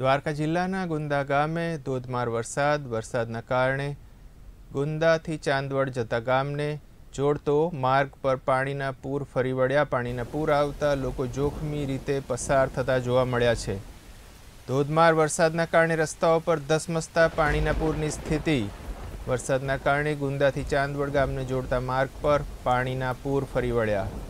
દ્વારકા જિલ્લાના ગુંદા ગામે ધોધમાર વરસાદ વરસાદના કારણે ગુંદાથી ચાંદવડ જતા ગામને જોડતો માર્ગ પર પાણીના પૂર ફરી વળ્યા પાણીના પૂર આવતા લોકો જોખમી રીતે પસાર થતા જોવા મળ્યા છે ધોધમાર વરસાદના કારણે રસ્તાઓ પર ધસમસતા પાણીના પૂરની સ્થિતિ વરસાદના કારણે ગુંદાથી ચાંદવડ ગામને જોડતા માર્ગ પર પાણીના પૂર ફરી વળ્યા